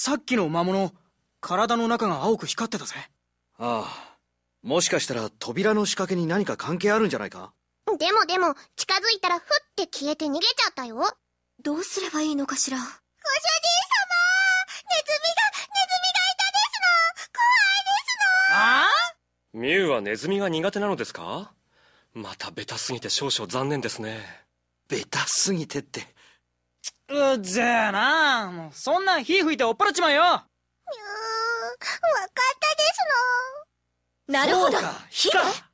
さっきの魔物、体の中が青く光ってたぜ。ああ、もしかしたら扉の仕掛けに何か関係あるんじゃないかでもでも、近づいたらふって消えて逃げちゃったよ。どうすればいいのかしら。ご主人様ネズミが、ネズミがいたですの怖いですのああミュウはネズミが苦手なのですかまたベタすぎて少々残念ですね。ベタすぎてって、うぜえなもうそんなん火吹いて追っ払っちまうよにゅーわかったですのなるほど火か